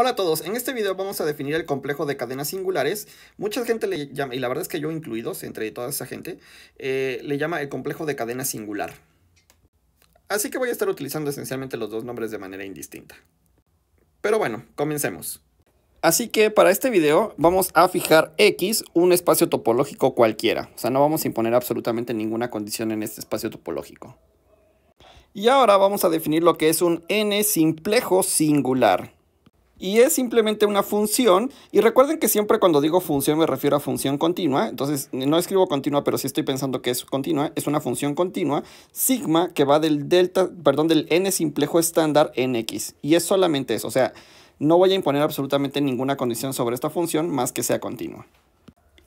Hola a todos, en este video vamos a definir el complejo de cadenas singulares. Mucha gente le llama, y la verdad es que yo incluidos, entre toda esa gente, eh, le llama el complejo de cadena singular. Así que voy a estar utilizando esencialmente los dos nombres de manera indistinta. Pero bueno, comencemos. Así que para este video vamos a fijar X un espacio topológico cualquiera. O sea, no vamos a imponer absolutamente ninguna condición en este espacio topológico. Y ahora vamos a definir lo que es un N simplejo singular y es simplemente una función. Y recuerden que siempre cuando digo función me refiero a función continua. Entonces no escribo continua, pero sí estoy pensando que es continua. Es una función continua sigma que va del delta, perdón, del n simplejo estándar en x. Y es solamente eso. O sea, no voy a imponer absolutamente ninguna condición sobre esta función más que sea continua.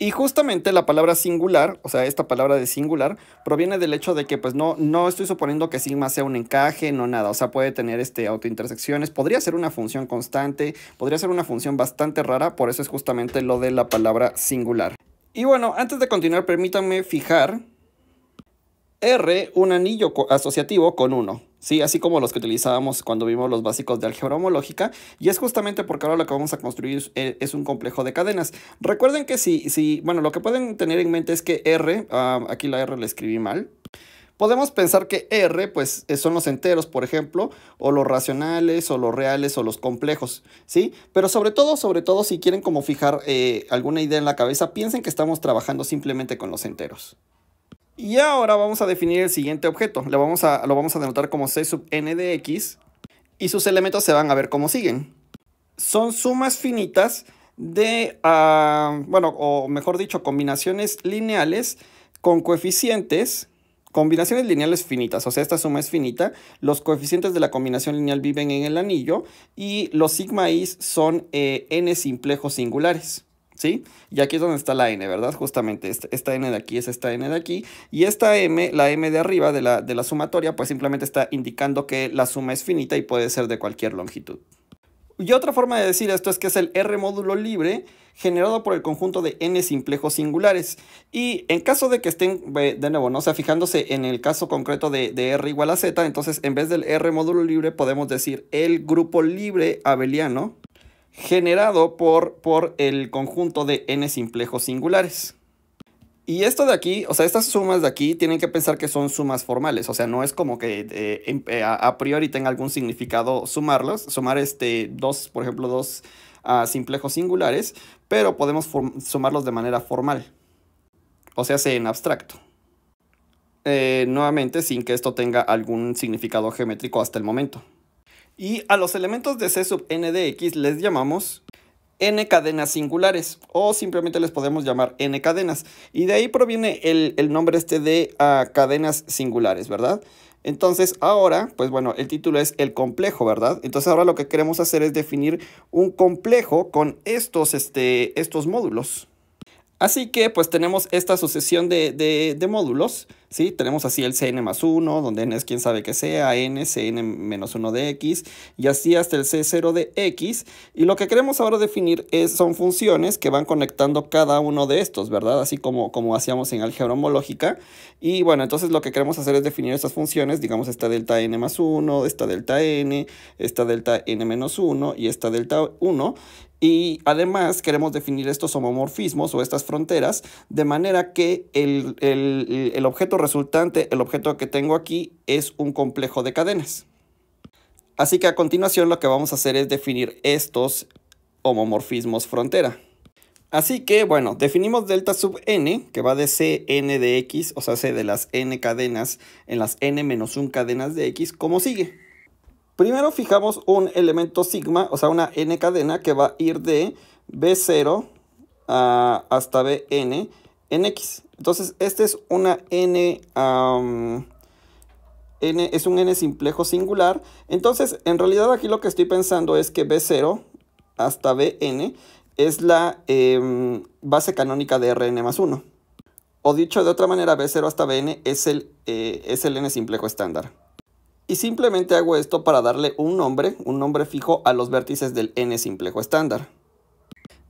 Y justamente la palabra singular, o sea, esta palabra de singular, proviene del hecho de que pues no, no estoy suponiendo que sigma sea un encaje, no nada, o sea, puede tener este, autointersecciones, podría ser una función constante, podría ser una función bastante rara, por eso es justamente lo de la palabra singular. Y bueno, antes de continuar, permítanme fijar R, un anillo asociativo con 1. Sí, así como los que utilizábamos cuando vimos los básicos de álgebra homológica. Y es justamente porque ahora lo que vamos a construir es eh, un complejo de cadenas. Recuerden que si, bueno, lo que pueden tener en mente es que R, ah, aquí la R la escribí mal. Podemos pensar que R, pues, eh, son los enteros, por ejemplo, o los racionales, o los reales, o los complejos, ¿sí? Pero sobre todo, sobre todo, si quieren como fijar eh, alguna idea en la cabeza, piensen que estamos trabajando simplemente con los enteros. Y ahora vamos a definir el siguiente objeto. Lo vamos a, lo vamos a denotar como C sub n de x y sus elementos se van a ver como siguen. Son sumas finitas de, ah, bueno, o mejor dicho, combinaciones lineales con coeficientes, combinaciones lineales finitas, o sea, esta suma es finita, los coeficientes de la combinación lineal viven en el anillo y los sigma i son eh, n simplejos singulares. ¿sí? Y aquí es donde está la n, ¿verdad? Justamente esta, n de aquí es esta n de aquí. Y esta m, la m de arriba de la, de la sumatoria, pues simplemente está indicando que la suma es finita y puede ser de cualquier longitud. Y otra forma de decir esto es que es el R módulo libre generado por el conjunto de n simplejos singulares. Y en caso de que estén, de nuevo, ¿no? o sea, fijándose en el caso concreto de, de R igual a Z, entonces en vez del R módulo libre podemos decir el grupo libre abeliano generado por, por el conjunto de n simplejos singulares. Y esto de aquí, o sea, estas sumas de aquí tienen que pensar que son sumas formales, o sea, no es como que eh, em, eh, a priori tenga algún significado sumarlos, sumar este dos, por ejemplo, dos ah, simplejos singulares, pero podemos sumarlos de manera formal, o sea, en abstracto. Eh, nuevamente, sin que esto tenga algún significado geométrico hasta el momento. Y a los elementos de C sub n de x les llamamos n cadenas singulares o simplemente les podemos llamar n cadenas. Y de ahí proviene el, nombre este de ah, cadenas singulares, ¿verdad? Entonces ahora, pues bueno, el título es el complejo, ¿verdad? Entonces ahora lo que queremos hacer es definir un complejo con estos, este, estos módulos. Así que pues tenemos esta sucesión de, de, de módulos ¿sí? Tenemos así el Cn más 1, donde n es quien sabe que sea, n, Cn menos 1 de x, y así hasta el C0 de x. Y lo que queremos ahora definir es, son funciones que van conectando cada uno de estos, ¿verdad? Así como, como hacíamos en álgebra homológica. Y bueno, entonces lo que queremos hacer es definir estas funciones, digamos esta delta n más 1, esta delta n, esta delta n menos 1 y esta delta 1. Y además queremos definir estos homomorfismos o estas fronteras de manera que el, el objeto resultante, el objeto que tengo aquí, es un complejo de cadenas. Así que a continuación lo que vamos a hacer es definir estos homomorfismos frontera. Así que, bueno, definimos delta sub n, que va de c, n de x, o sea, c de las n cadenas en las n menos 1 cadenas de x, como sigue. Primero fijamos un elemento sigma, o sea, una n cadena que va a ir de b0 hasta bn, X. Entonces, este es una N, N, es un N simplejo singular. Entonces, en realidad aquí lo que estoy pensando es que B0 hasta Bn es la em, base canónica de Rn más 1. O dicho de otra manera, B0 hasta Bn es el, eh, es el N simplejo estándar. Y simplemente hago esto para darle un nombre, un nombre fijo a los vértices del N simplejo estándar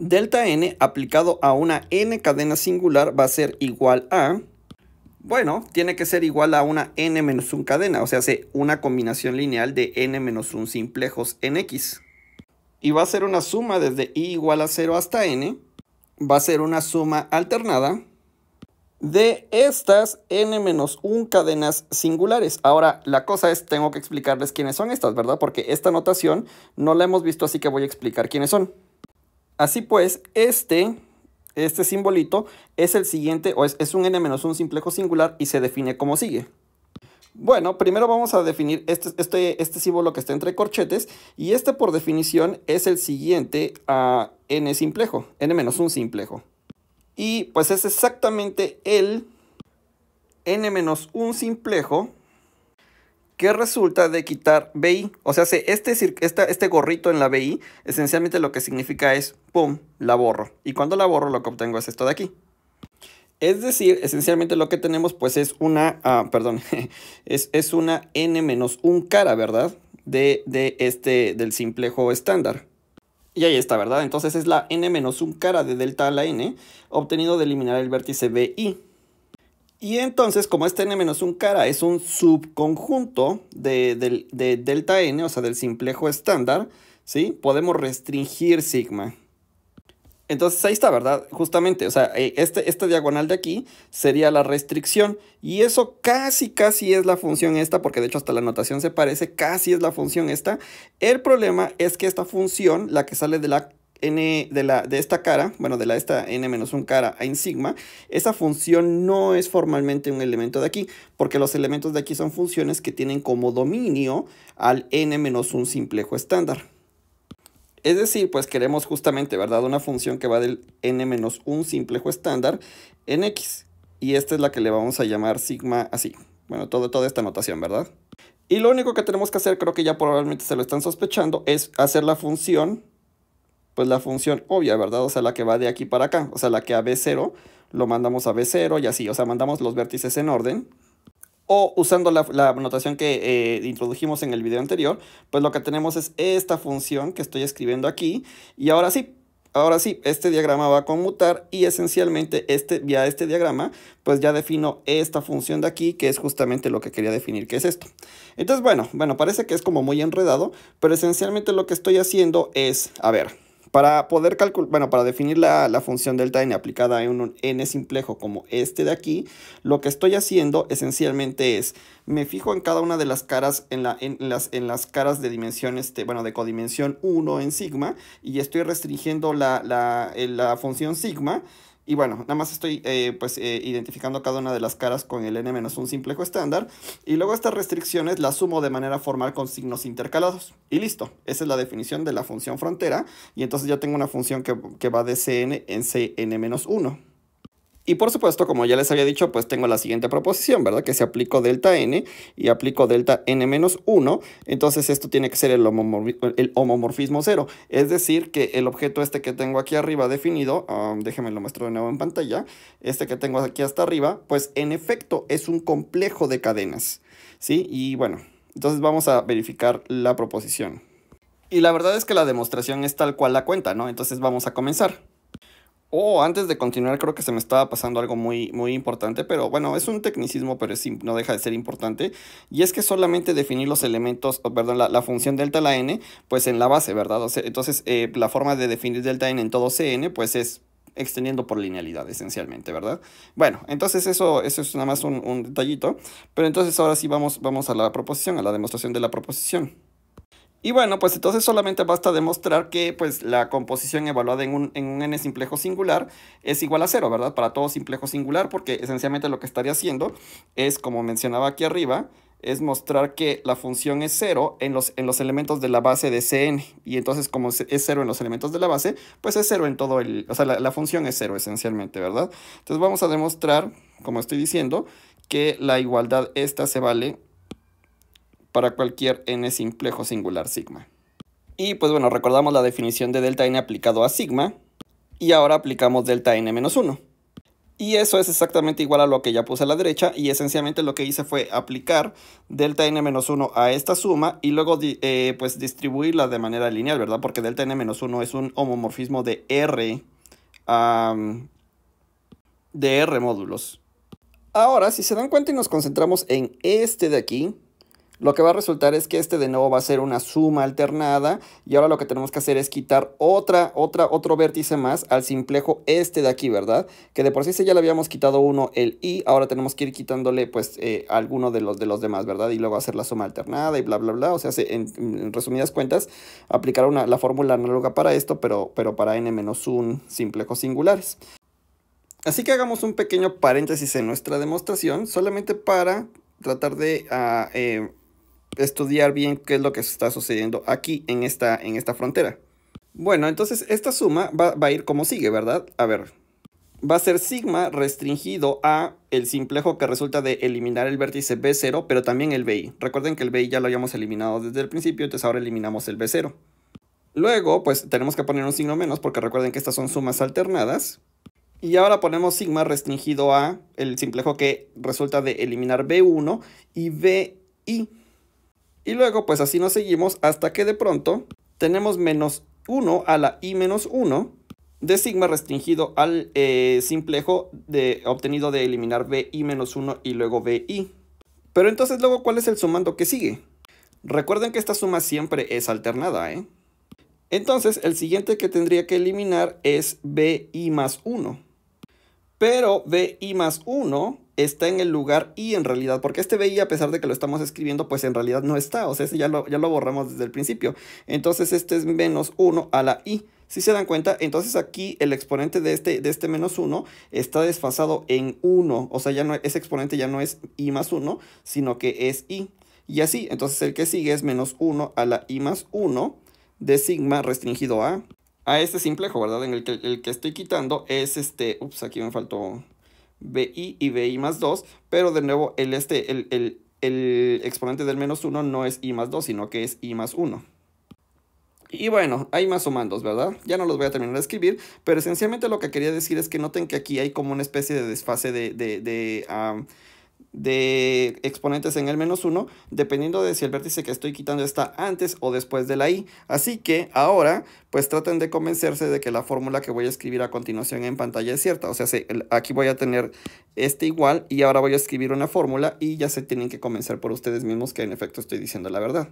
delta n aplicado a una n cadena singular va a ser igual a, bueno, tiene que ser igual a una n menos 1 cadena, o sea, hace una combinación lineal de n menos 1 simplejos en x. Y va a ser una suma desde i igual a 0 hasta n, va a ser una suma alternada de estas n menos 1 cadenas singulares. Ahora, la cosa es, tengo que explicarles quiénes son estas, ¿verdad? Porque esta notación no la hemos visto, así que voy a explicar quiénes son. Así pues, este, este simbolito es el siguiente, o es, un n-1 simplejo singular y se define como sigue. Bueno, primero vamos a definir este, este, este, símbolo que está entre corchetes y este por definición es el siguiente a n simplejo, n-1 simplejo. Y pues es exactamente el n-1 simplejo ¿Qué resulta de quitar BI. O sea, este, este gorrito en la BI esencialmente lo que significa es, ¡pum!, la borro. Y cuando la borro lo que obtengo es esto de aquí. Es decir, esencialmente lo que tenemos pues es una, ah, perdón, es, una n menos un cara, ¿verdad? De, este, del simplejo estándar. Y ahí está, ¿verdad? Entonces es la n menos un cara de delta a la n obtenido de eliminar el vértice bi. Y entonces, como este n-1 menos cara es un subconjunto de, delta n, o sea, del simplejo estándar, ¿sí? Podemos restringir sigma. Entonces ahí está, ¿verdad? Justamente, o sea, eh, este, esta diagonal de aquí sería la restricción. Y eso casi, casi es la función esta, porque de hecho hasta la notación se parece, casi es la función esta. El problema es que esta función, la que sale de la n de, la, de esta cara, bueno, de la esta n menos un cara a en sigma, esa función no es formalmente un elemento de aquí, porque los elementos de aquí son funciones que tienen como dominio al n menos un simplejo estándar. Es decir, pues queremos justamente, ¿verdad? Una función que va del n menos un simplejo estándar en x. Y esta es la que le vamos a llamar sigma así. Bueno, todo, toda esta notación, ¿verdad? Y lo único que tenemos que hacer, creo que ya probablemente se lo están sospechando, es hacer la función pues la función obvia, ¿verdad? O sea, la que va de aquí para acá, o sea, la que a B0 lo mandamos a B0 y así, o sea, mandamos los vértices en orden. O usando la, notación que eh, introdujimos en el video anterior, pues lo que tenemos es esta función que estoy escribiendo aquí. Y ahora sí, ahora sí, este diagrama va a conmutar y esencialmente este, vía este diagrama, pues ya defino esta función de aquí, que es justamente lo que quería definir, que es esto. Entonces, bueno, bueno, parece que es como muy enredado, pero esencialmente lo que estoy haciendo es, a ver, para poder calcular, bueno, para definir la, la, función delta n aplicada en un n simplejo como este de aquí, lo que estoy haciendo esencialmente es, me fijo en cada una de las caras, en, la, en, las, en las caras de dimensión, este, bueno, de codimensión 1 en sigma, y estoy restringiendo la, la, eh, la función sigma, y bueno, nada más estoy eh, pues eh, identificando cada una de las caras con el n-1 simplejo estándar. Y luego estas restricciones las sumo de manera formal con signos intercalados. Y listo, esa es la definición de la función frontera. Y entonces ya tengo una función que, que va de cn en cn-1. Y por supuesto, como ya les había dicho, pues tengo la siguiente proposición, ¿verdad? Que si aplico delta n y aplico delta n menos 1, entonces esto tiene que ser el, homomorfismo 0. Es decir, que el objeto este que tengo aquí arriba definido, um, déjenme lo muestro de nuevo en pantalla, este que tengo aquí hasta arriba, pues en efecto es un complejo de cadenas, ¿sí? Y bueno, entonces vamos a verificar la proposición. Y la verdad es que la demostración es tal cual la cuenta, ¿no? Entonces vamos a comenzar. Oh, antes de continuar, creo que se me estaba pasando algo muy, muy importante, pero bueno, es un tecnicismo, pero sí no deja de ser importante. Y es que solamente definir los elementos, perdón, la, función delta la n, pues en la base, ¿verdad? entonces, eh, la forma de definir delta n en todo Cn, pues es extendiendo por linealidad esencialmente, ¿verdad? Bueno, entonces eso, eso es nada más un, detallito, pero entonces ahora sí vamos, vamos a la proposición, a la demostración de la proposición. Y bueno, pues entonces solamente basta demostrar que pues, la composición evaluada en un, en un n simplejo singular es igual a cero, ¿verdad? Para todo simplejo singular, porque esencialmente lo que estaría haciendo es, como mencionaba aquí arriba, es mostrar que la función es cero en los, en los elementos de la base de Cn. Y entonces, como es cero en los elementos de la base, pues es cero en todo el... O sea, la, la función es cero esencialmente, ¿verdad? Entonces vamos a demostrar, como estoy diciendo, que la igualdad esta se vale para cualquier n simplejo singular sigma. Y pues bueno, recordamos la definición de delta n aplicado a sigma y ahora aplicamos delta n menos 1. Y eso es exactamente igual a lo que ya puse a la derecha y esencialmente lo que hice fue aplicar delta n menos 1 a esta suma y luego eh, pues distribuirla de manera lineal, ¿verdad? Porque delta n menos 1 es un homomorfismo de R, de R módulos. Ahora, si se dan cuenta y nos concentramos en este de aquí, lo que va a resultar es que este de nuevo va a ser una suma alternada y ahora lo que tenemos que hacer es quitar otra, otra, otro vértice más al simplejo este de aquí, ¿verdad? Que de por sí ya le habíamos quitado uno, el i, ahora tenemos que ir quitándole pues eh, alguno de los, de los demás, ¿verdad? Y luego hacer la suma alternada y bla, bla, bla. O sea, en, resumidas cuentas, aplicar una, la fórmula análoga para esto, pero, pero para n-1 simplejos singulares. Así que hagamos un pequeño paréntesis en nuestra demostración, solamente para tratar de ah, eh, estudiar bien qué es lo que está sucediendo aquí en esta, en esta frontera. Bueno, entonces esta suma va, va a ir como sigue, ¿verdad? A ver, va a ser sigma restringido a el simplejo que resulta de eliminar el vértice B0, pero también el BI. Recuerden que el BI ya lo habíamos eliminado desde el principio, entonces ahora eliminamos el B0. Luego, pues tenemos que poner un signo menos porque recuerden que estas son sumas alternadas. Y ahora ponemos sigma restringido a el simplejo que resulta de eliminar B1 y BI. Y luego pues así nos seguimos hasta que de pronto tenemos menos 1 a la i menos 1 de sigma restringido al eh, simplejo de, obtenido de eliminar bi menos 1 y luego bi. Pero entonces luego cuál es el sumando que sigue. Recuerden que esta suma siempre es alternada. ¿eh? Entonces el siguiente que tendría que eliminar es bi más 1. Pero bi más 1 está en el lugar y en realidad, porque este BI a pesar de que lo estamos escribiendo, pues en realidad no está, o sea, ese ya lo, ya lo borramos desde el principio. Entonces este es menos 1 a la i. Si se dan cuenta, entonces aquí el exponente de este, de este menos 1 está desfasado en 1, o sea, ya no, ese exponente ya no es i más 1, sino que es i. Y así, entonces el que sigue es menos 1 a la i más 1 de sigma restringido a... A este simplejo, ¿verdad? En el que, el que estoy quitando es este... Ups, aquí me faltó bi y bi más 2, pero de nuevo el, este, el, el, exponente del menos 1 no es i más 2, sino que es i más 1. Y bueno, hay más sumandos, ¿verdad? Ya no los voy a terminar de escribir, pero esencialmente lo que quería decir es que noten que aquí hay como una especie de desfase de, de, de de exponentes en el menos 1, dependiendo de si el vértice que estoy quitando está antes o después de la i. Así que ahora, pues traten de convencerse de que la fórmula que voy a escribir a continuación en pantalla es cierta. O sea, aquí voy a tener este igual y ahora voy a escribir una fórmula y ya se tienen que convencer por ustedes mismos que en efecto estoy diciendo la verdad.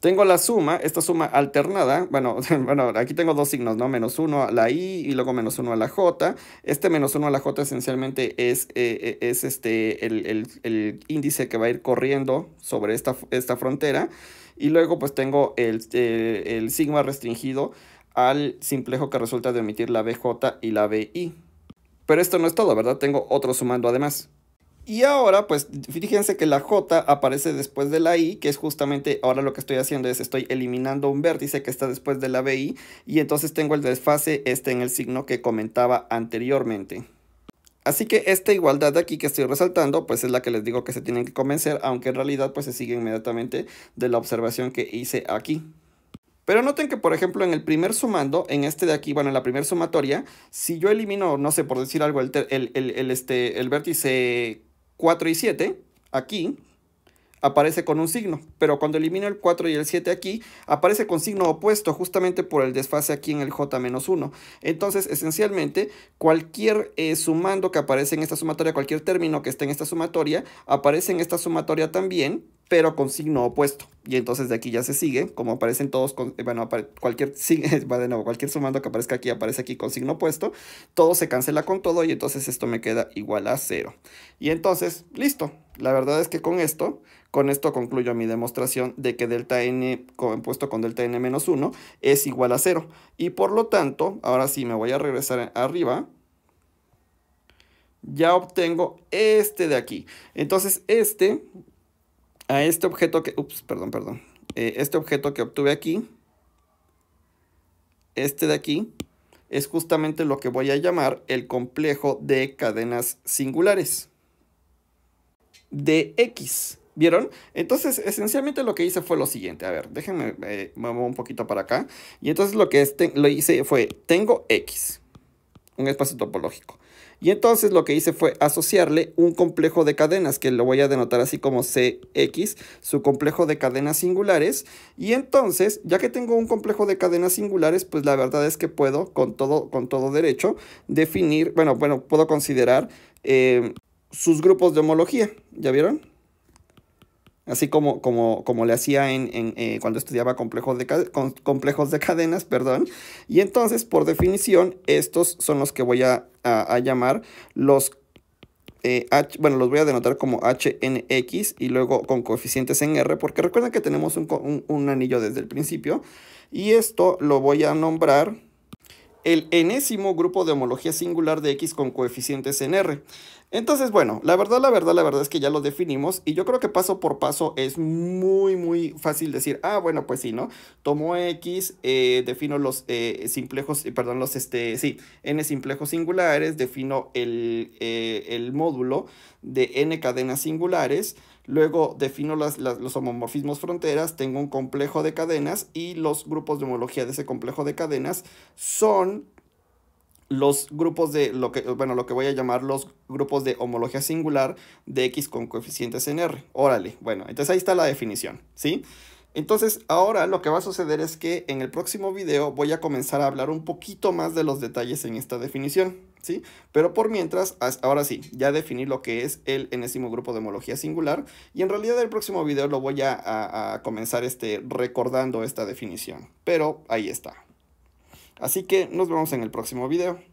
Tengo la suma, esta suma alternada, bueno, bueno, aquí tengo dos signos, ¿no? Menos 1 a la i y luego menos 1 a la j. Este menos 1 a la j esencialmente es, eh, eh, es este, el, el, índice que va a ir corriendo sobre esta, esta frontera. Y luego pues tengo el, eh, el sigma restringido al simplejo que resulta de omitir la bj y la bi. Pero esto no es todo, ¿verdad? Tengo otro sumando además. Y ahora, pues fíjense que la J aparece después de la I, que es justamente ahora lo que estoy haciendo es estoy eliminando un vértice que está después de la BI y entonces tengo el desfase este en el signo que comentaba anteriormente. Así que esta igualdad de aquí que estoy resaltando, pues es la que les digo que se tienen que convencer, aunque en realidad pues se sigue inmediatamente de la observación que hice aquí. Pero noten que, por ejemplo, en el primer sumando, en este de aquí, bueno, en la primera sumatoria, si yo elimino, no sé, por decir algo, el, este, el vértice 4 y 7, aquí, aparece con un signo, pero cuando elimino el 4 y el 7 aquí, aparece con signo opuesto justamente por el desfase aquí en el J-1. Entonces, esencialmente, cualquier eh, sumando que aparece en esta sumatoria, cualquier término que esté en esta sumatoria, aparece en esta sumatoria también, pero con signo opuesto. Y entonces de aquí ya se sigue, como aparecen todos, con, eh, bueno, cualquier, de nuevo, cualquier sumando que aparezca aquí, aparece aquí con signo opuesto, todo se cancela con todo y entonces esto me queda igual a cero. Y entonces, listo. La verdad es que con esto, con esto concluyo mi demostración de que delta n compuesto con delta n menos 1 es igual a cero. Y por lo tanto, ahora sí me voy a regresar arriba, ya obtengo este de aquí. Entonces este a este objeto que, perdón, perdón, eh, este objeto que obtuve aquí, este de aquí, es justamente lo que voy a llamar el complejo de cadenas singulares de X. ¿Vieron? Entonces, esencialmente lo que hice fue lo siguiente. A ver, déjenme, eh, un poquito para acá. Y entonces lo que este, lo hice fue, tengo X, un espacio topológico. Y entonces lo que hice fue asociarle un complejo de cadenas, que lo voy a denotar así como CX, su complejo de cadenas singulares. Y entonces, ya que tengo un complejo de cadenas singulares, pues la verdad es que puedo, con todo, con todo derecho, definir, bueno, bueno, puedo considerar eh, sus grupos de homología. ¿Ya vieron? así como, como, le hacía en, eh, cuando estudiaba complejos de, complejos de cadenas, perdón. Y entonces, por definición, estos son los que voy a, llamar los eh, bueno, los voy a denotar como HNX y luego con coeficientes en R, porque recuerden que tenemos un anillo desde el principio. Y esto lo voy a nombrar el enésimo grupo de homología singular de X con coeficientes en R. Entonces, bueno, la verdad, la verdad, la verdad es que ya lo definimos y yo creo que paso por paso es muy, muy fácil decir, ah, bueno, pues sí, ¿no? Tomo X, eh, defino los eh, simplejos, eh, perdón, los, este, sí, N simplejos singulares, defino el, el módulo de N cadenas singulares, Luego defino las, los homomorfismos fronteras, tengo un complejo de cadenas y los grupos de homología de ese complejo de cadenas son los grupos de lo que, bueno, lo que voy a llamar los grupos de homología singular de X con coeficientes en R. Órale, bueno, entonces ahí está la definición, ¿sí? Entonces ahora lo que va a suceder es que en el próximo video voy a comenzar a hablar un poquito más de los detalles en esta definición. ¿sí? Pero por mientras, ahora sí, ya definí lo que es el enésimo grupo de homología singular y en realidad el próximo video lo voy a, comenzar este, recordando esta definición, pero ahí está. Así que nos vemos en el próximo video.